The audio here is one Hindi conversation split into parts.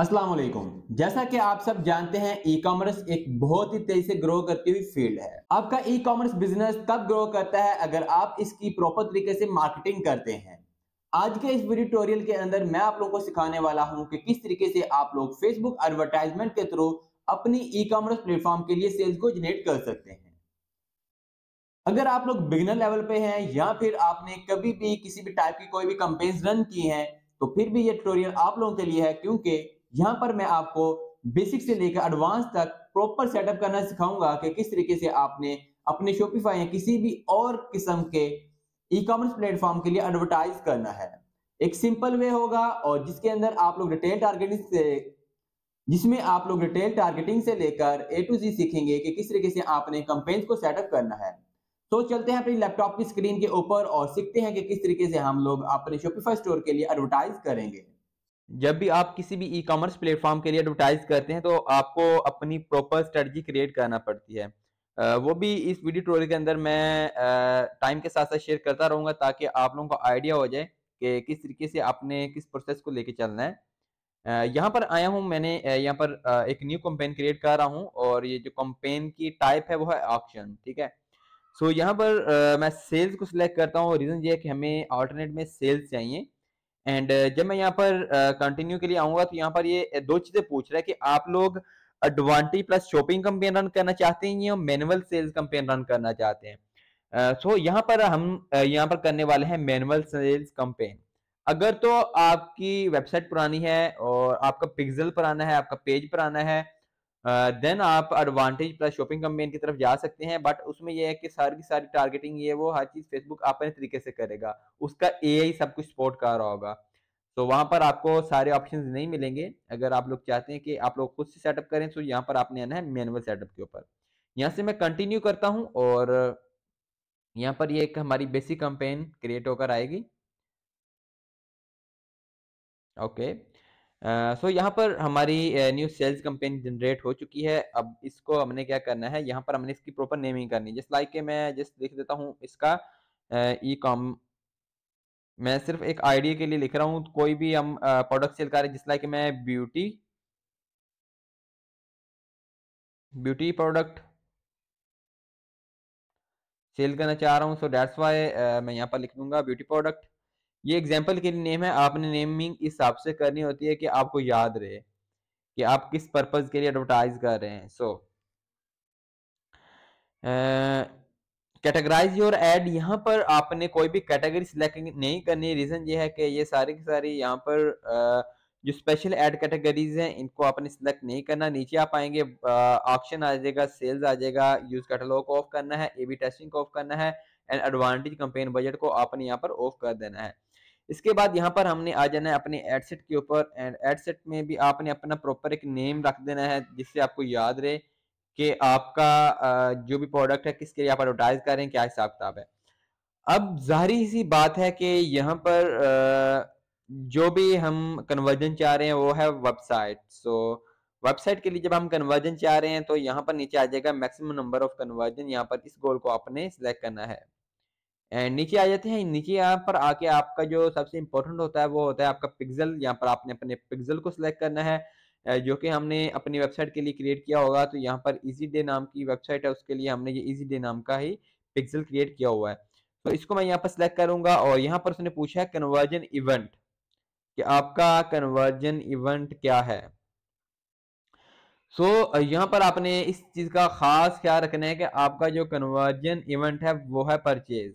असलम जैसा कि आप सब जानते हैं ई कॉमर्स एक बहुत ही तेजी से ग्रो करती हुई फील्ड है आपका ई कॉमर्स बिजनेस तब ग्रो करता है अगर आप इसकी प्रॉपर तरीके से मार्केटिंग करते हैं आज के इस वीडियोटोरियल के अंदर मैं आप लोगों को सिखाने वाला हूं कि किस तरीके से आप लोग फेसबुक एडवर्टाइजमेंट के थ्रू अपनी ई कॉमर्स प्लेटफॉर्म के लिए सेल्स को जनरेट कर सकते हैं अगर आप लोग बिगनर लेवल पे हैं या फिर आपने कभी भी किसी भी टाइप की कोई भी कंपेन्स रन की हैं तो फिर भी ये ट्यूटोरियल आप लोगों के लिए है क्योंकि यहाँ पर मैं आपको बेसिक से लेकर एडवांस तक प्रॉपर सेटअप करना सिखाऊंगा कि किस तरीके से आपने अपने शोपीफाई या किसी भी और किस्म के ई कॉमर्स प्लेटफॉर्म के लिए एडवर्टाइज करना है एक सिंपल वे होगा और जिसके अंदर आप लोग रिटेल टारगेटिंग से जिसमें आप लोग रिटेल टारगेटिंग से लेकर ए टू जी सीखेंगे कि किस तरीके से आपने कंपेन्स को सेटअप करना है तो चलते हैं अपनी लैपटॉप की स्क्रीन के ऊपर और सीखते हैं कि किस तरीके से हम लोग अपने शोपीफाई स्टोर के लिए एडवर्टाइज करेंगे जब भी आप किसी भी ई कॉमर्स प्लेटफॉर्म के लिए एडवर्टाइज करते हैं तो आपको अपनी प्रॉपर स्ट्रेटजी क्रिएट करना पड़ती है वो भी इस वीडियो ट्रोल के अंदर मैं टाइम के साथ साथ शेयर करता रहूंगा ताकि आप लोगों को आइडिया हो जाए कि किस तरीके से आपने किस प्रोसेस को लेके चलना है यहाँ पर आया हूँ मैंने यहाँ पर एक न्यू कंपेन क्रिएट कर रहा हूँ और ये जो कंपेन की टाइप है वो है ऑप्शन ठीक है सो so, यहाँ पर मैं सेल्स को सिलेक्ट करता हूँ रीज़न ये है कि हमें ऑल्टरनेट में सेल्स चाहिए एंड uh, जब मैं यहाँ पर कंटिन्यू uh, के लिए आऊंगा तो यहाँ पर ये uh, दो चीजें पूछ रहा है कि आप लोग advantage plus shopping campaign run करना चाहते हैं या मैनुअल सेल्स कंपेन रन करना चाहते हैं सो uh, so, यहाँ पर हम uh, यहाँ पर करने वाले हैं मैनुअल सेल्स कंपेन अगर तो आपकी वेबसाइट पुरानी है और आपका पिक्सल पुराना है आपका पेज पुराना है देन आप एडवांटेज प्लस शॉपिंग कंपेन की तरफ जा सकते हैं बट उसमें यह है कि सारी की सारी टारगेटिंग ये वो हर चीज़ फेसबुक अपने तरीके से करेगा उसका ए सब कुछ सपोर्ट कर रहा होगा तो वहां पर आपको सारे ऑप्शंस नहीं मिलेंगे अगर आप लोग चाहते हैं कि आप लोग खुद से सेटअप करें तो यहाँ पर आपने आना है मैनुअल सेटअप के ऊपर यहाँ से मैं कंटिन्यू करता हूँ और यहाँ पर ये एक हमारी बेसिक कंपेन क्रिएट होकर आएगी okay okay. So uh, so यहाँ पर हमारी न्यू सेल्स कंपेन जनरेट हो चुकी है अब इसको हमने क्या करना है यहाँ पर हमने इसकी प्रॉपर नेमिंग करनी है जिस लाइक के मैं जिस लिख देता हूँ इसका ई uh, कॉम मैं सिर्फ एक आइडिया के लिए लिख रहा हूँ कोई भी हम प्रोडक्ट सेल कर जिस लाइक मैं ब्यूटी ब्यूटी प्रोडक्ट सेल करना चाह रहा हूँ सो डेट्स वाई मैं यहाँ पर लिख दूंगा ब्यूटी प्रोडक्ट ये एग्जाम्पल के लिए नेम है आपने नेमिंग इस हिसाब से करनी होती है कि आपको याद रहे कि आप किस पर्पज के लिए एडवर्टाइज कर रहे हैं सो कैटेगराइज योर एड यहाँ पर आपने कोई भी कैटेगरी सिलेक्ट नहीं करनी रीज़न ये है कि ये सारी की सारी यहाँ पर uh, जो स्पेशल एड कैटेगरीज हैं इनको आपने सिलेक्ट नहीं करना नीचे आप आएंगे ऑप्शन आ जाएगा सेल्स आ जाएगा यूज कैटलॉग को ऑफ करना है ए बी टेस्टिंग को ऑफ करना है एंड एडवांटेज कंपेन बजट को आपने यहाँ पर ऑफ कर देना है इसके बाद यहाँ पर हमने आ जाना है अपने एडसेट के ऊपर एंड एडसेट में भी आपने अपना प्रॉपर एक नेम रख देना है जिससे आपको याद रहे कि आपका जो भी प्रोडक्ट है किसके लिए आप एडवर्टाइज कर रहे हैं क्या हिसाब किताब है अब जाहरी सी बात है कि यहाँ पर जो भी हम कन्वर्जन चाह रहे हैं वो है वेबसाइट सो वेबसाइट के लिए जब हम कन्वर्जन चाह रहे हैं तो यहाँ पर नीचे आ जाएगा मैक्सिमम नंबर ऑफ कन्वर्जन यहाँ पर इस गोल को आपने सिलेक्ट करना है एंड नीचे आ जाते हैं नीचे यहाँ पर आके आपका जो सबसे इम्पोर्टेंट होता है वो होता है आपका पिक्सल यहाँ पर आपने अपने पिक्सल को सिलेक्ट करना है जो कि हमने अपनी वेबसाइट के लिए क्रिएट किया होगा तो यहाँ पर इजी डे नाम की वेबसाइट है उसके लिए हमने ये इजी डे नाम का ही पिक्सल क्रिएट किया हुआ है तो इसको मैं यहाँ पर सिलेक्ट करूंगा और यहाँ पर उसने पूछा है कन्वर्जन इवेंट कि आपका कन्वर्जन इवेंट क्या है सो so, यहाँ पर आपने इस चीज़ का खास ख्याल रखना है कि आपका जो कन्वर्जन इवेंट है वो है परचेज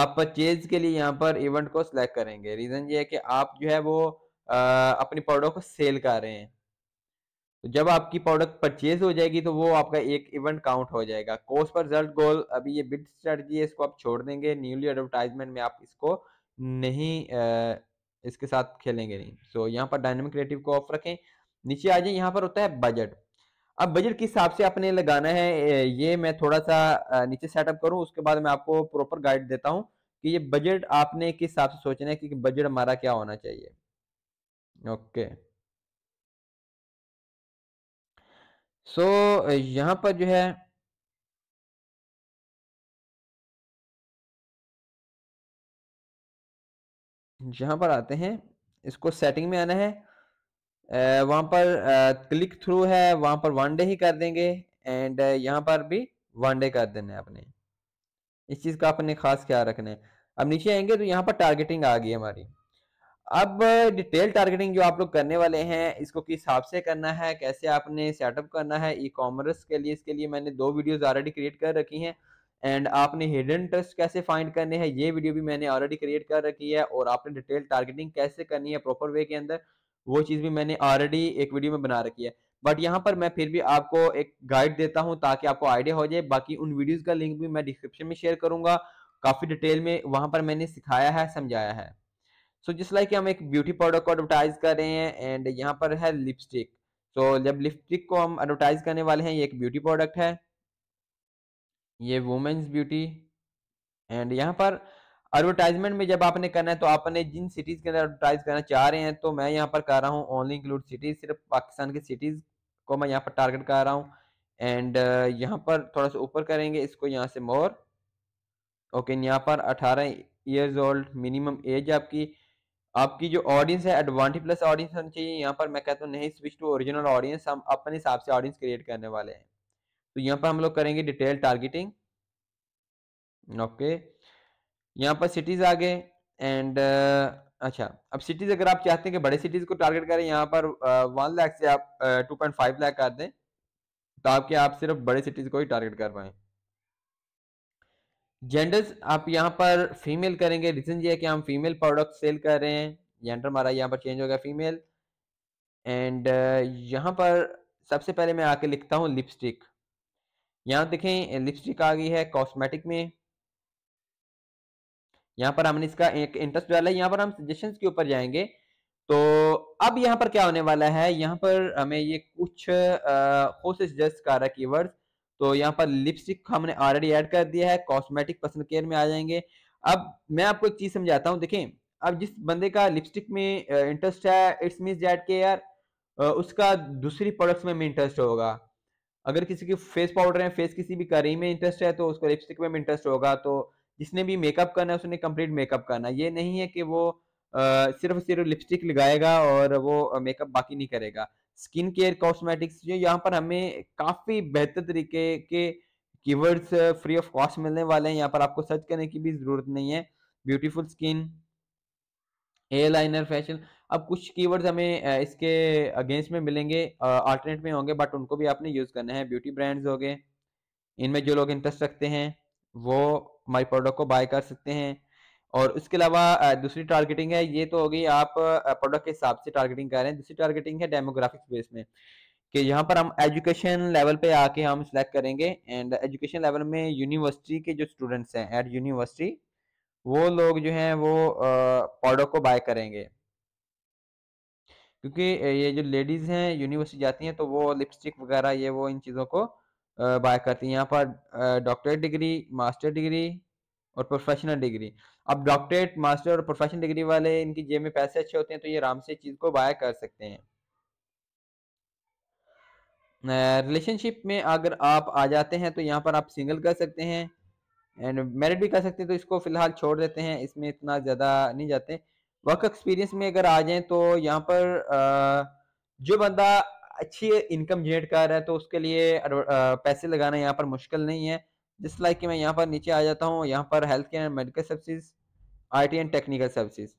आप परचेज के लिए यहाँ पर इवेंट को सिलेक्ट करेंगे रीजन ये है कि आप जो है वो आ, अपनी प्रोडक्ट को सेल कर रहे हैं तो जब आपकी प्रोडक्ट परचेज हो जाएगी तो वो आपका एक इवेंट काउंट हो जाएगा कोर्स पर रिजल्ट गोल अभी ये बिड स्ट्रेटजी है इसको आप छोड़ देंगे न्यूली एडवर्टाइजमेंट में आप इसको नहीं आ, इसके साथ खेलेंगे नहीं सो so, यहाँ पर डायनेमिक क्रिएटिव को ऑफ रखें नीचे आ जाए यहाँ पर होता है बजट अब बजट के हिसाब से आपने लगाना है ये मैं थोड़ा सा नीचे सेटअप करूँ उसके बाद मैं आपको प्रॉपर गाइड देता हूँ कि ये बजट आपने किस हिसाब से सोचना है कि बजट हमारा क्या होना चाहिए ओके सो so, पर जो है यहां पर आते हैं इसको सेटिंग में आना है वहां पर क्लिक थ्रू है वहां पर वन डे ही कर देंगे एंड यहाँ पर भी वन डे कर देना है अपने इस चीज़ का अपने खास ख्याल रखना है अब नीचे आएंगे तो यहाँ पर टारगेटिंग आ गई हमारी अब डिटेल टारगेटिंग जो आप लोग करने वाले हैं इसको किस हिसाब से करना है कैसे आपने सेटअप करना है ई कॉमर्स के लिए इसके लिए मैंने दो वीडियोस ऑलरेडी क्रिएट कर रखी हैं एंड आपने हिडन ट्रस्ट कैसे फाइंड करने हैं ये वीडियो भी मैंने ऑलरेडी क्रिएट कर रखी है और आपने डिटेल टारगेटिंग कैसे करनी है प्रॉपर वे के अंदर वो चीज़ भी मैंने ऑलरेडी एक वीडियो में बना रखी है बट यहाँ पर मैं फिर भी आपको एक गाइड देता हूँ ताकि आपको आइडिया हो जाए बाकी उन वीडियोज़ का लिंक भी मैं डिस्क्रिप्शन में शेयर करूंगा काफ़ी डिटेल में वहां पर मैंने सिखाया है समझाया है सो जिस लाइक हम एक ब्यूटी प्रोडक्ट को एडवर्टाइज कर रहे हैं एंड यहाँ पर है लिपस्टिक सो जब लिपस्टिक को हम एडवर्टाइज करने वाले हैं ये एक ब्यूटी प्रोडक्ट है ये वुमेन्स ब्यूटी एंड यहाँ पर एडवर्टाइजमेंट में जब आपने करना है तो आपने जिन सिटीज के अंदर एडवर्टाइज करना चाह रहे हैं तो मैं यहाँ पर कर रहा हूँ ओनली इंक्लूड सिटीज सिर्फ पाकिस्तान की सिटीज को मैं यहाँ पर टारगेट कर रहा हूँ एंड uh, यहाँ पर थोड़ा सा ऊपर करेंगे इसको यहाँ से मोर ओके यहाँ पर अठारह ईयर्स ओल्ड मिनिमम एज आपकी आपकी जो ऑडियंस है एडवांटेज प्लस ऑडियंस होनी चाहिए यहाँ पर मैं कहता हूँ नहीं स्विच टू ओरिजिनल ऑडियंस हम अपने हिसाब से ऑडियंस क्रिएट करने वाले हैं तो यहाँ पर हम लोग करेंगे डिटेल टारगेटिंग ओके okay. यहाँ पर सिटीज आ गए एंड uh, अच्छा अब सिटीज अगर आप चाहते हैं कि बड़े सिटीज को टारगेट करें यहाँ पर वन uh, लाख से आप टू पॉइंट फाइव लाख कर दें तो आपके आप सिर्फ बड़े सिटीज को ही टारगेट कर पाए जेंडर्स आप यहाँ पर फीमेल करेंगे रीजन ये है कि हम फीमेल प्रोडक्ट सेल कर रहे हैं जेंडर हमारा यहाँ पर चेंज हो गया फीमेल एंड uh, यहाँ पर सबसे पहले मैं आके लिखता हूँ लिपस्टिक यहाँ देखें लिपस्टिक आ गई है कॉस्मेटिक में यहाँ पर हमने इसका एक इंटरेस्ट डाला है यहाँ पर हम सजेशन के ऊपर जाएंगे तो अब यहाँ पर क्या होने वाला है यहाँ पर हमें ये कुछ खुद से सजेस्ट कर रहा है कीवर्ड तो यहाँ पर लिपस्टिक हमने ऑलरेडी ऐड कर दिया है कॉस्मेटिक पर्सनल केयर में आ जाएंगे अब मैं आपको एक चीज समझाता हूँ देखें अब जिस बंदे का लिपस्टिक में इंटरेस्ट है इट्स मीन दैट के यार उसका दूसरी प्रोडक्ट्स में इंटरेस्ट होगा अगर किसी की फेस पाउडर है फेस किसी भी करी में इंटरेस्ट है तो उसका लिपस्टिक में इंटरेस्ट होगा तो जिसने भी मेकअप करना है उसने कंप्लीट मेकअप करना ये नहीं है कि वो आ, सिर्फ सिर्फ लिपस्टिक लगाएगा और वो मेकअप बाकी नहीं करेगा स्किन केयर कॉस्मेटिक्स जो यहाँ पर हमें काफ़ी बेहतर तरीके के कीवर्ड्स फ्री ऑफ कॉस्ट मिलने वाले हैं यहाँ पर आपको सर्च करने की भी ज़रूरत नहीं है beautiful skin hair liner fashion अब कुछ कीवर्ड्स हमें इसके अगेंस्ट में मिलेंगे अल्टरनेट में होंगे बट उनको भी आपने यूज़ करना है ब्यूटी ब्रांड्स हो गए इनमें जो लोग इंटरेस्ट रखते हैं वो माई प्रोडक्ट को बाय कर सकते हैं और उसके अलावा दूसरी टारगेटिंग है ये तो होगी आप प्रोडक्ट के हिसाब से टारगेटिंग कर रहे हैं दूसरी टारगेटिंग है डेमोग्राफिक्स बेस में कि यहाँ पर हम एजुकेशन लेवल पे आके हम सिलेक्ट करेंगे एंड एजुकेशन लेवल में यूनिवर्सिटी के जो स्टूडेंट्स हैं एट यूनिवर्सिटी वो लोग जो हैं वो प्रोडक्ट को बाय करेंगे क्योंकि ये जो लेडीज़ हैं यूनिवर्सिटी जाती हैं तो वो लिपस्टिक वगैरह ये वो इन चीज़ों को बाय करती है यहाँ पर डॉक्टरेट डिग्री मास्टर डिग्री और प्रोफेशनल डिग्री अब डॉक्टरेट मास्टर और प्रोफेशनल डिग्री वाले इनकी जेब में पैसे अच्छे होते हैं तो ये आराम से चीज़ को बाय कर सकते हैं रिलेशनशिप में अगर आप आ जाते हैं तो यहाँ पर आप सिंगल कर सकते हैं एंड मैरिड भी कर सकते हैं तो इसको फिलहाल छोड़ देते हैं इसमें इतना ज़्यादा नहीं जाते वर्क एक्सपीरियंस में अगर आ जाए तो यहाँ पर आ, जो बंदा अच्छी इनकम जनरेट कर रहा है तो उसके लिए पैसे लगाना यहाँ पर मुश्किल नहीं है जिस लाइक कि मैं यहाँ पर नीचे आ जाता हूँ यहाँ पर health care and medical services IT and technical services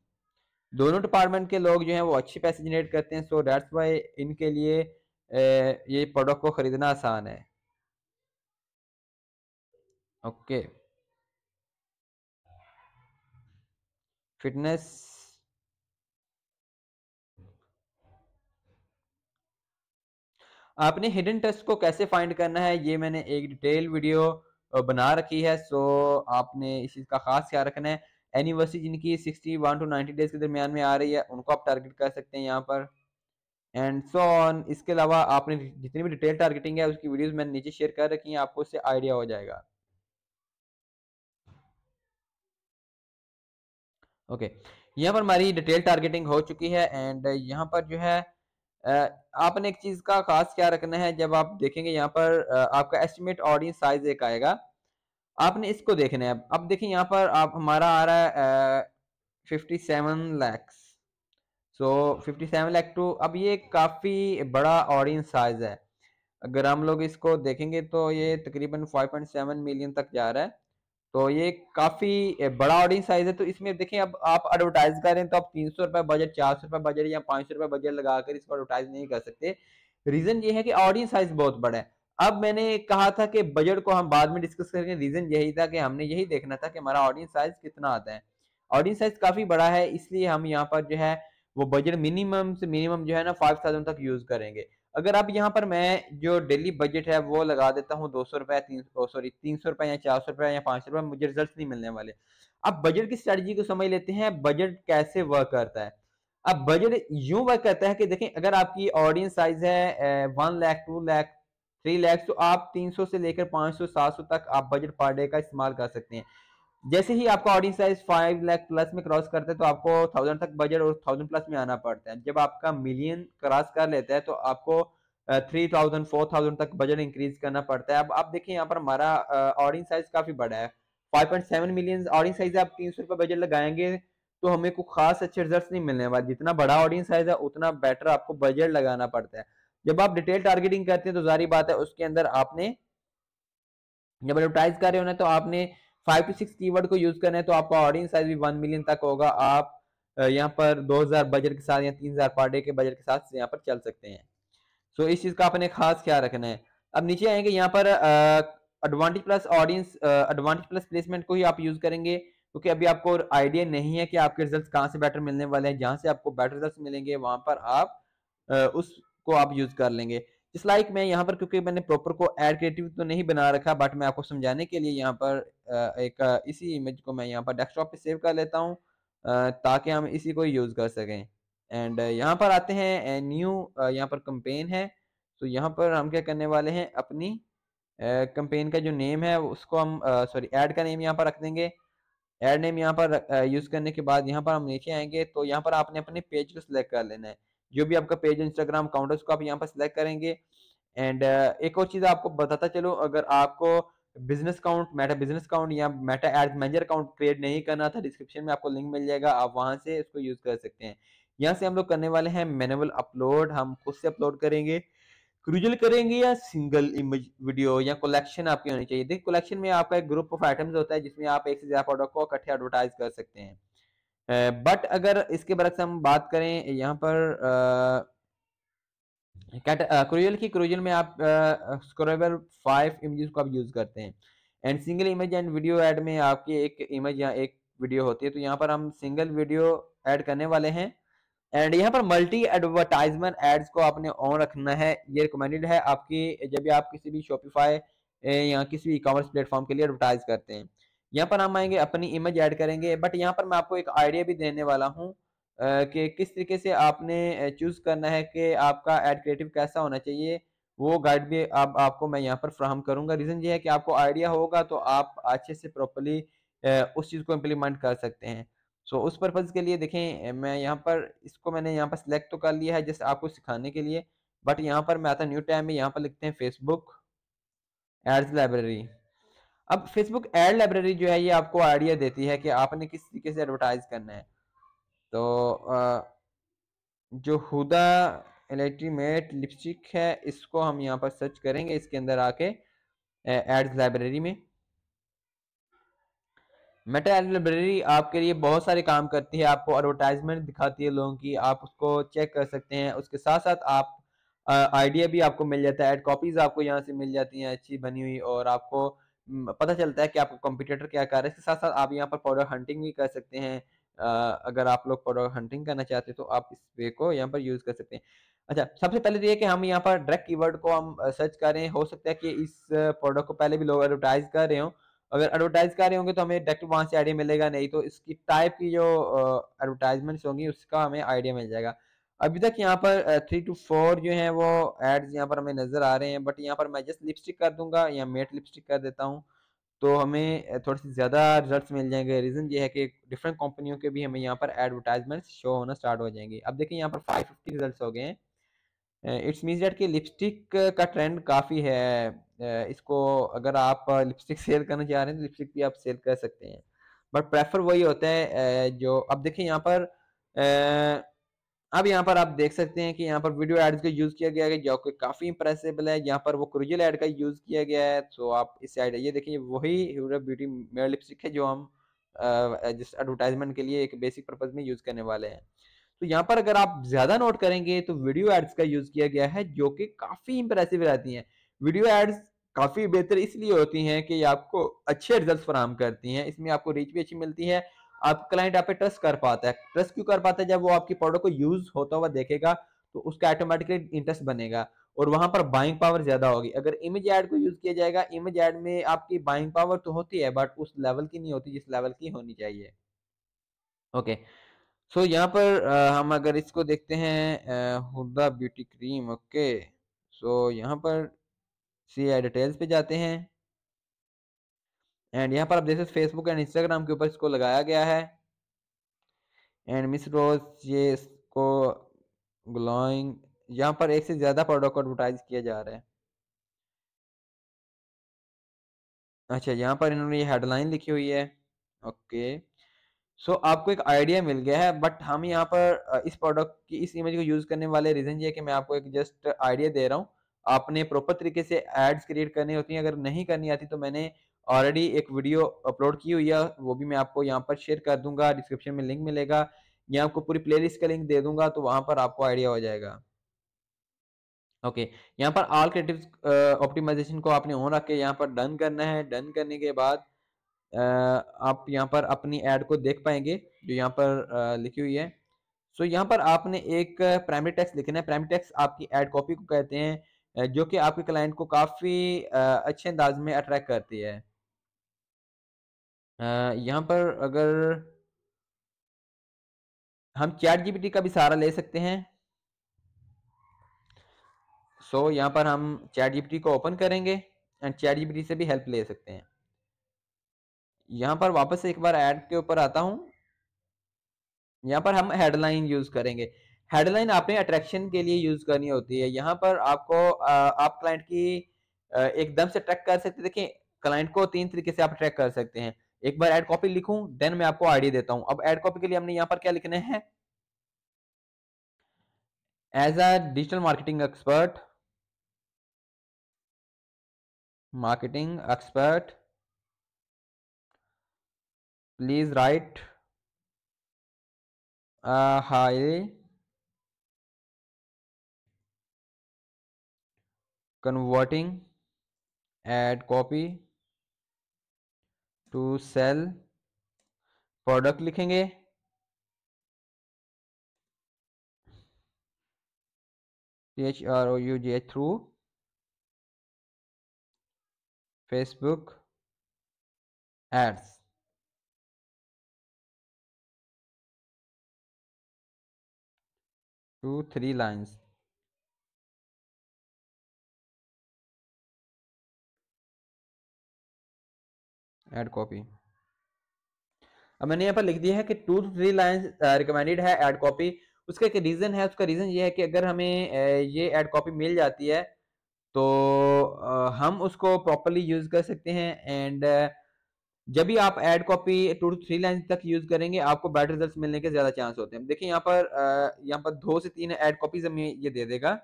दोनों डिपार्टमेंट के लोग जो हैं वो अच्छे पैसे जनरेट करते हैं सो डेट्स वाई इनके लिए ये प्रोडक्ट को ख़रीदना आसान है ओके फिटनेस आपने हिडन टेस्ट को कैसे फाइंड करना है ये मैंने एक डिटेल वीडियो बना रखी है सो आपने इस चीज़ का खास ख्याल रखना है एनिवर्सरी जिनकी sixty one two ninety days के दरमियान में आ रही है उनको आप टारगेट कर सकते हैं यहाँ पर एंड सो ऑन इसके अलावा आपने जितनी भी डिटेल टारगेटिंग है उसकी वीडियोस मैंने नीचे शेयर कर रखी हैं आपको उससे आइडिया हो जाएगा ओके okay. यहाँ पर हमारी डिटेल टारगेटिंग हो चुकी है एंड यहाँ पर जो है आपने एक चीज का खास क्या रखना है जब आप देखेंगे यहाँ पर आपका एस्टिमेट ऑडियंस साइज एक आएगा आपने इसको देखना है अब देखिए यहाँ पर आप हमारा आ रहा है fifty seven lakhs so fifty seven lakh to अब ये काफ़ी बड़ा ऑडियंस साइज है अगर हम लोग इसको देखेंगे तो ये तकरीबन फाइव पॉइंट सेवन मिलियन तक जा रहा है तो ये काफ़ी बड़ा ऑडियंस साइज है तो इसमें देखें अब आप एडवर्टाइज करें तो आप तीन सौ रुपए बजट चार सौ रुपये बजट या पाँच सौ रुपए बजट लगाकर इसको एडवर्टाइज नहीं कर सकते रीज़न ये है कि ऑडियंस साइज बहुत बड़ा है अब मैंने कहा था कि बजट को हम बाद में डिस्कस करेंगे रीज़न यही था कि हमने यही देखना था कि हमारा ऑडियंस साइज कितना आता है ऑडियंस साइज काफ़ी बड़ा है इसलिए हम यहाँ पर जो है वो बजट मिनिमम से मिनिमम जो है ना फाइव थाउजेंड तक यूज़ करेंगे अगर आप यहाँ पर मैं जो डेली बजट है वो लगा देता हूँ दो सौ रुपए सॉरी तीन सौ रुपए या चार सौ रुपए या पांच सौ रुपए मुझे रिजल्ट नहीं मिलने वाले अब बजट की स्ट्रेटजी को समझ लेते हैं बजट कैसे वर्क करता है अब बजट यूं वर्क करता है कि देखें अगर आपकी ऑडियंस साइज है one lakh two lakh three lakhs तो आप सौ से लेकर सात सौ तक आप बजट पर डे का इस्तेमाल कर सकते हैं जैसे ही आपका audience size five lakh plus में क्रॉस करते हैं तो आपको थाउजेंड तक बजट और थाउजेंड प्लस में आना पड़ता है जब आपका मिलियन क्रॉस कर लेता है तो आपको थ्री थाउजेंड फोर थाउजेंड तक बजट इंक्रीज करना पड़ता है अब आप देखिए यहाँ पर हमारा ऑडियंस साइज काफी बड़ा है five point seven million audience size आप तीन सौ रुपये बजट लगाएंगे तो हमें कुछ खास अच्छे रिजल्ट नहीं मिलने वाले जितना बड़ा ऑडियंस साइज है उतना बेटर आपको बजट लगाना पड़ता है जब आप डिटेल टारगेटिंग करते हैं तो जारी बात है उसके अंदर आपने जब एडवर्टाइज कर रहे हो ना तो आपने फाइव टू सिक्स कीवर्ड को यूज करें तो आपका ऑडियंस साइज भी वन मिलियन तक होगा आप यहाँ पर 2000 बजट के साथ या 3000 पर डे के बजट के साथ यहाँ पर चल सकते हैं सो so, इस चीज़ का आपने खास ख्याल रखना है अब नीचे आएंगे यहाँ पर advantage plus audience advantage plus placement को ही आप यूज़ करेंगे क्योंकि अभी आपको आइडिया नहीं है कि आपके रिजल्ट कहाँ से बेटर मिलने वाले हैं जहां से आपको बेटर रिजल्ट मिलेंगे वहां पर आप आ, उसको आप यूज़ कर लेंगे जिस लाइक मैं यहाँ पर क्योंकि मैंने प्रॉपर को एड क्रिएटिव तो नहीं बना रखा बट मैं आपको समझाने के लिए यहाँ पर एक इसी इमेज को मैं यहाँ पर डेस्कटॉप पे सेव कर लेता हूँ ताकि हम इसी को यूज़ कर सकें एंड यहाँ पर आते हैं न्यू यहाँ पर कंपेन है तो यहाँ पर हम क्या करने वाले हैं अपनी कंपेन का जो नेम है उसको हम सॉरी एड का नेम यहाँ पर रख देंगे एड नेम यहाँ पर यूज़ करने के बाद यहाँ पर हम नीचे आएंगे तो यहाँ पर आपने अपने पेज को सिलेक्ट कर लेना है जो भी आपका पेज इंस्टाग्राम अकाउंट है उसको आप यहाँ पर सिलेक्ट करेंगे एंड एक और चीज़ आपको बताता चलो अगर आपको business account Meta business account या Meta ad manager account create नहीं करना था डिस्क्रिप्शन में आपको लिंक मिल जाएगा आप वहां से इसको यूज कर सकते हैं यहाँ से हम लोग करने वाले हैं मैनुअल अपलोड हम खुद से अपलोड करेंगे क्रूजल करेंगे या सिंगल इमेज वीडियो या कलेक्शन आपकी होनी चाहिए देखिए कलेक्शन में आपका एक ग्रुप ऑफ आइटम्स होता है जिसमें आप एक से ज्यादा प्रोडक्ट को इकट्ठे एडवर्टाइज कर सकते हैं बट अगर इसके बरक्स हम बात करें यहाँ पर आ, क्रोजल uh, की क्रोजल में आप स्क्रोबर फाइव इमेज को आप यूज करते हैं and single image and video ad में आपकी एक इमेज या एक वीडियो होती है तो यहाँ पर हम सिंगल वीडियो एड करने वाले हैं एंड यहाँ पर मल्टी एडवर्टाइजमेंट एड्स को आपने ऑन रखना है ये रिकमेंडेड है आपकी जब भी आप किसी भी शॉपिफाई या किसी भी कॉमर्स प्लेटफॉर्म के लिए एडवर्टाइज करते हैं यहाँ पर हम आएंगे अपनी इमेज ऐड करेंगे बट यहाँ पर मैं आपको एक आइडिया भी देने वाला हूँ कि किस तरीके से आपने चूज़ करना है कि आपका एड क्रिएटिव कैसा होना चाहिए वो गाइड भी आप, आपको मैं यहाँ पर फ्राहम करूंगा रीज़न ये है कि आपको आइडिया होगा तो आप अच्छे से प्रॉपरली उस चीज़ को इम्प्लीमेंट कर सकते हैं सो उस पर्पज़ के लिए देखें मैं यहाँ पर इसको मैंने यहाँ पर सिलेक्ट तो कर लिया है जस्ट आपको सिखाने के लिए बट यहाँ पर मैं आता न्यू टाइम में यहाँ पर लिखते हैं फेसबुक एड्स लाइब्रेरी अब फेसबुक एड लाइब्रेरी जो है ये आपको आइडिया देती है कि आपने किस तरीके से एडवर्टाइज करना है तो जो हुदा एलेक्ट्रीमेट लिपस्टिक है इसको हम यहाँ पर सर्च करेंगे इसके अंदर आके एड्स लाइब्रेरी में मेटा एड लाइब्रेरी आपके लिए बहुत सारे काम करती है आपको एडवर्टाइजमेंट दिखाती है लोगों की आप उसको चेक कर सकते हैं उसके साथ साथ आप आइडिया भी आपको मिल जाता है एड कॉपीज आपको यहाँ से मिल जाती हैं अच्छी बनी हुई और आपको पता चलता है कि आपको कंप्यूटर क्या कर रहा है इसके साथ साथ आप यहाँ पर प्रोडक्ट हंटिंग भी कर सकते हैं अगर आप लोग प्रोडक्ट हंटिंग करना चाहते हैं तो आप इस वे को यहाँ पर यूज कर सकते हैं अच्छा सबसे पहले तो ये कि हम यहाँ पर डायरेक्ट कीवर्ड को हम सर्च कर रहे हैं हो सकता है कि इस प्रोडक्ट को पहले भी लोग एडवर्टाइज कर रहे हो अगर एडवर्टाइज कर रहे होंगे तो हमें डायरेक्ट वहाँ से आइडिया मिलेगा नहीं तो इसकी टाइप की जो एडवर्टाइजमेंट होंगी उसका हमें आइडिया मिल जाएगा अभी तक यहाँ पर थ्री टू फोर जो है वो एड्स यहाँ पर हमें नजर आ रहे हैं बट यहाँ पर मैं जस्ट लिपस्टिक कर दूंगा या मेट लिपस्टिक कर देता हूँ तो हमें थोड़े से ज़्यादा रिजल्ट मिल जाएंगे रीज़न ये है कि डिफरेंट कंपनियों के भी हमें यहाँ पर एडवर्टाइजमेंट शो होना स्टार्ट हो जाएंगे अब देखिए यहाँ पर फाइव फिफ्टी रिजल्ट हो गए हैं इट्स मीन डेट कि लिपस्टिक का ट्रेंड काफ़ी है इसको अगर आप लिपस्टिक सेल करना चाह रहे हैं तो लिपस्टिक भी आप सेल कर सकते हैं बट प्रेफर वही होता है जो अब देखिए यहाँ पर अब यहाँ पर आप देख सकते हैं कि यहाँ पर वीडियो एड्स का यूज़ किया गया है जो कि काफ़ी इंप्रेसिबल है यहाँ पर वो क्रिजल एड का यूज़ किया गया है तो आप इस एड ये देखिए वही ब्यूटी मेयर लिपस्टिक है जो हम जिस एडवर्टाइजमेंट के लिए एक बेसिक पर्पज़ में यूज़ करने वाले हैं तो यहाँ पर अगर आप ज़्यादा नोट करेंगे तो वीडियो एड्स का यूज़ किया गया है जो कि काफ़ी इंप्रेसिव रहती है वीडियो एड्स काफ़ी बेहतर इसलिए होती हैं कि आपको अच्छे रिजल्ट्स फराम करती हैं इसमें आपको रीच भी अच्छी मिलती है आप क्लाइंट आप पे ट्रस्ट कर पाता है ट्रस्ट क्यों कर पाता है जब वो आपकी प्रोडक्ट को यूज होता हुआ देखेगा तो उसका ऑटोमेटिकली इंटरेस्ट बनेगा और वहां पर बाइंग पावर ज्यादा होगी अगर इमेज एड को यूज किया जाएगा इमेज एड में आपकी बाइंग पावर तो होती है बट उस लेवल की नहीं होती जिस लेवल की होनी चाहिए ओके सो so, यहाँ पर आ, हम अगर इसको देखते हैं Huda beauty cream okay so यहाँ पर सी डिटेल्स पे जाते हैं एंड यहाँ पर आप देख सकते फेसबुक एंड इंस्टाग्राम के ऊपर इसको लगाया गया है एंड मिस रोज ये इसको ग्लोइंग यहाँ पर एक से ज़्यादा प्रोडक्ट एडवर्टाइज किया जा रहा है अच्छा यहाँ पर इन्होंने ये हेडलाइन लिखी हुई है ओके सो so, आपको एक आइडिया मिल गया है बट हम यहाँ पर इस प्रोडक्ट की इस इमेज को यूज़ करने वाले रीज़न ये है कि मैं आपको एक जस्ट आइडिया दे रहा हूँ आपने प्रॉपर तरीके से एड्स क्रिएट करनी होती हैं अगर नहीं करनी आती तो मैंने ऑलरेडी एक वीडियो अपलोड की हुई है वो भी मैं आपको यहाँ पर शेयर कर दूंगा डिस्क्रिप्शन में लिंक मिलेगा या आपको पूरी प्लेलिस्ट का लिंक दे दूंगा तो वहां पर आपको आइडिया हो जाएगा ओके okay, यहाँ पर ऑल क्रिएटिव ऑप्टिमाइजेशन को आपने ऑन रख के यहाँ पर डन करना है डन करने के बाद uh, आप यहाँ पर अपनी एड को देख पाएंगे जो यहाँ पर uh, लिखी हुई है सो so, यहाँ पर आपने एक प्राइमरी टेक्स लिखना है प्राइमरी टेक्स आपकी एड कॉपी को कहते हैं uh, जो कि आपके क्लाइंट को काफ़ी अच्छे अंदाज में अट्रैक्ट करती है यहाँ पर अगर हम चैट जीपीटी का भी सहारा ले सकते हैं सो so, यहाँ पर हम चैट जीपीटी को ओपन करेंगे एंड चैट जीपीटी से भी हेल्प ले सकते हैं यहाँ पर वापस एक बार ऐड के ऊपर आता हूँ यहाँ पर हम हेडलाइन यूज करेंगे हेडलाइन आपने अट्रैक्शन के लिए यूज करनी होती है यहाँ पर आपको आप क्लाइंट की एकदम से ट्रैक कर सकते देखिए क्लाइंट को तीन तरीके से आप ट्रैक कर सकते हैं एक बार एड कॉपी लिखूं देन मैं आपको आईडी देता हूं अब एड कॉपी के लिए हमने यहां पर क्या लिखने हैं as a digital marketing expert marketing expert please write high converting ad copy to sell product लिखेंगे T H R O U G H through Facebook ads two three lines ad copy अब मैंने यहाँ पर लिख दिया है कि टू थ्री लाइन रिकमेंडेड है एड कॉपी उसका एक रीज़न है उसका रीज़न ये है कि अगर हमें uh, ये एड कॉपी मिल जाती है तो uh, हम उसको प्रॉपरली यूज़ कर सकते हैं एंड uh, जब भी आप ad copy two two three line तक यूज़ करेंगे आपको बेटर रिजल्ट मिलने के ज़्यादा चांस होते हैं देखिए यहाँ पर यहाँ पर दो से तीन एड कॉपीज हमें ये दे देगा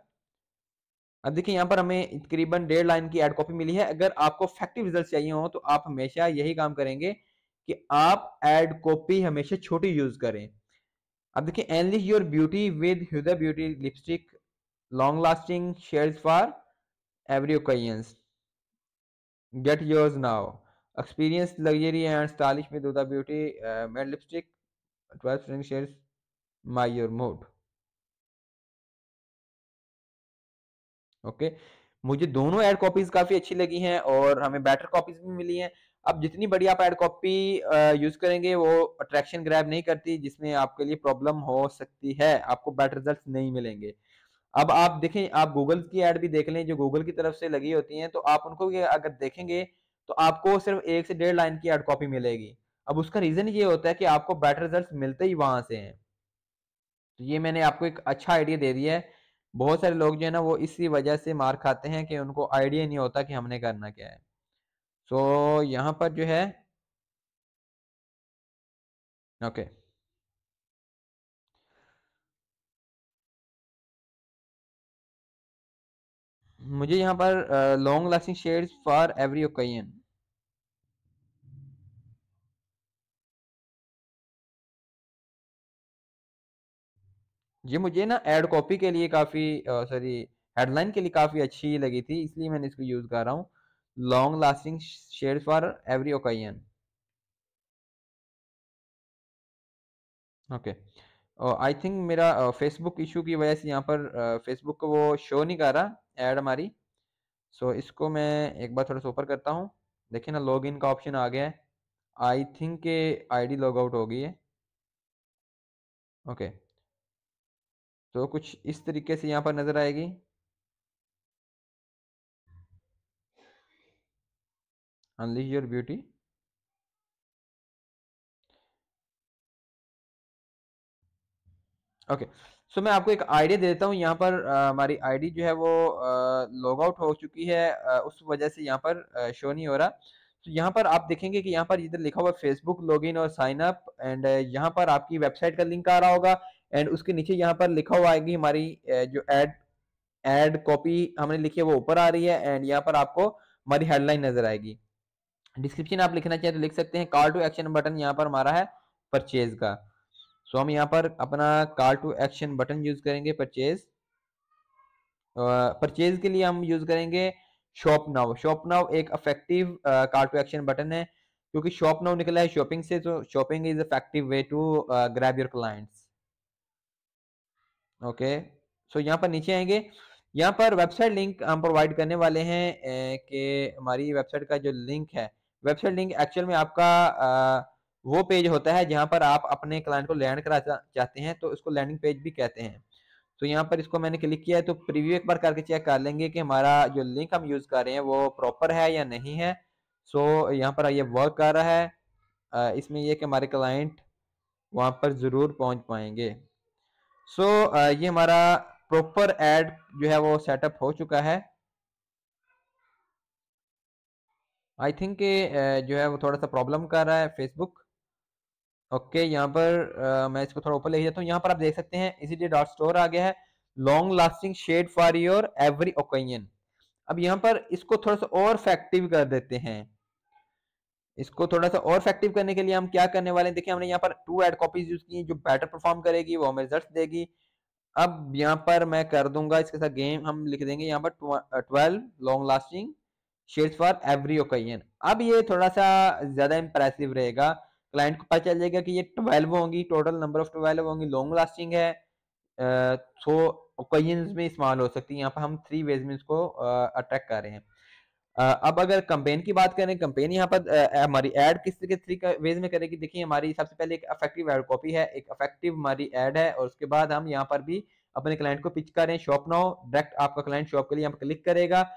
अब देखिए यहाँ पर हमें तकरीबन डेढ़ लाइन की एड कॉपी मिली है अगर आपको फैक्टिव रिजल्ट चाहिए हो तो आप हमेशा यही काम करेंगे कि आप एड कॉपी हमेशा छोटी यूज करें अब देखिए unleash your beauty with Huda beauty lipstick long lasting shades for every occasions get yours now experience luxury and stylish with Huda beauty made lipstick twelve shades my your mood okay मुझे दोनों एड कॉपीज काफी अच्छी लगी हैं और हमें बेटर कॉपीज भी मिली हैं अब जितनी बड़ी आप एड कॉपी यूज करेंगे वो अट्रैक्शन ग्रैब नहीं करती जिसमें आपके लिए प्रॉब्लम हो सकती है आपको बेटर रिजल्ट नहीं मिलेंगे अब आप देखें आप गूगल की एड भी देख लें जो गूगल की तरफ से लगी होती हैं तो आप उनको अगर देखेंगे तो आपको सिर्फ एक से डेढ़ लाइन की एड कॉपी मिलेगी अब उसका रीजन ये होता है कि आपको बेटर रिजल्ट मिलते ही वहां से हैं तो ये मैंने आपको एक अच्छा आइडिया दे दिया है बहुत सारे लोग जो है ना वो इसी वजह से मार खाते हैं कि उनको आइडिया नहीं होता कि हमने करना क्या है सो so, यहाँ पर जो है ओके okay. मुझे यहाँ पर long lasting shades for every occasion ये मुझे ना एड कॉपी के लिए काफ़ी सॉरी हेडलाइन के लिए काफ़ी अच्छी लगी थी इसलिए मैंने इसको यूज़ कर रहा हूँ long lasting shade for every occasion okay I think मेरा फेसबुक uh, इशू की वजह से यहाँ पर फेसबुक uh, को वो शो नहीं कर रहा ऐड हमारी सो so, इसको मैं एक बार थोड़ा सा ऊपर करता हूँ देखिए ना लॉग इन का ऑप्शन आ गया है आई थिंक के आईडी लॉग आउट हो गई है ओके okay. तो कुछ इस तरीके से यहाँ पर नज़र आएगी unleash your beauty okay so मैं आपको एक आइडिया देता हूँ यहाँ पर हमारी आईडी जो है वो लॉग आउट हो चुकी है आ, उस वजह से यहाँ पर आ, शो नहीं हो रहा तो यहाँ पर आप देखेंगे कि यहाँ पर इधर लिखा हुआ फेसबुक लॉगिन और साइन अप एंड यहाँ पर आपकी वेबसाइट का लिंक आ रहा होगा एंड उसके नीचे यहाँ पर लिखा हुआ आएगी हमारी जो एड एड कॉपी हमने लिखी है वो ऊपर आ रही है एंड यहाँ पर आपको हमारी हेडलाइन नजर आएगी डिस्क्रिप्शन आप लिखना चाहें तो लिख सकते हैं कार टू एक्शन बटन यहाँ पर हमारा है परचेज का सो so, हम यहाँ पर अपना call to action button use करेंगे परचेज परचेज के लिए हम यूज करेंगे शॉप नाउ शॉप नाउ एक effective call to action button है क्योंकि शॉप नाउ निकला है शॉपिंग से तो shopping is effective way to grab your clients okay so यहाँ पर नीचे आएंगे यहाँ पर वेबसाइट लिंक हम प्रोवाइड करने वाले हैं कि हमारी वेबसाइट का जो लिंक है वेबसाइट लिंक एक्चुअल में आपका वो पेज होता है जहाँ पर आप अपने क्लाइंट को लैंड करा चाहते हैं तो इसको लैंडिंग पेज भी कहते हैं तो यहाँ पर इसको मैंने क्लिक किया है तो प्रीव्यू एक बार करके चेक कर लेंगे कि हमारा जो लिंक हम यूज़ कर रहे हैं वो प्रॉपर है या नहीं है सो so, यहाँ पर ये वर्क कर रहा है इसमें यह कि हमारे क्लाइंट वहाँ पर ज़रूर पहुँच पाएंगे सो so, uh, ये हमारा प्रॉपर एड जो है वो सेटअप हो चुका है आई थिंक uh, जो है वो थोड़ा सा प्रॉब्लम कर रहा है फेसबुक ओके okay, यहाँ पर आ, uh, मैं इसको थोड़ा ऊपर ले जाता हूँ यहाँ पर आप देख सकते हैं इसीलिए डॉट स्टोर आ गया है long lasting shade for your every occasion अब यहाँ पर इसको थोड़ा सा और फैक्टिव कर देते हैं इसको थोड़ा सा और इफेक्टिव करने के लिए हम क्या करने वाले हैं देखिए हमने यहाँ पर टू एड कॉपीज यूज की जो बेटर परफॉर्म करेगी वो हमें रिजल्ट देगी अब यहाँ पर मैं कर दूंगा इसके साथ गेम हम लिख देंगे यहाँ पर twelve long lasting shares for every occasion अब ये थोड़ा सा ज्यादा इंप्रेसिव रहेगा क्लाइंट को पता चल जाएगा कि ये ट्वेल्व होंगी टोटल नंबर ऑफ ट्वेल्व होंगी लॉन्ग लास्टिंग है सो uh, ओकेजन so, में इस्तेमाल हो सकती है यहाँ पर हम थ्री वेज में इसको अट्रैक्ट uh, कर रहे हैं अब अगर कंपेन की बात करें कंपेन यहाँ पर हमारी एड किस तरीके थ्री वेज में करेगी देखिए हमारी सबसे पहले एक अफेक्टिव एड कॉपी है एक अफेक्टिव हमारी एड है और उसके बाद हम यहाँ पर भी अपने क्लाइंट को पिच करें शॉप नाउ डायरेक्ट आपका क्लाइंट शॉप के लिए यहाँ पर क्लिक करेगा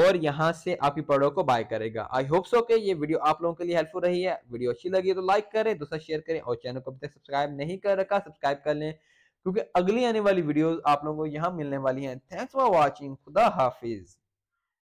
और यहाँ से आपकी प्रोडक्ट को बाय करेगा आई होप सो के ये वीडियो आप लोगों के लिए हेल्पफुल रही है वीडियो अच्छी लगी तो लाइक करें दूसरा शेयर करें और चैनल को अभी तक सब्सक्राइब नहीं कर रखा सब्सक्राइब कर लें क्योंकि अगली आने वाली वीडियोस आप लोगों को यहाँ मिलने वाली हैं थैंक्स फॉर वाचिंग खुदा हाफिज़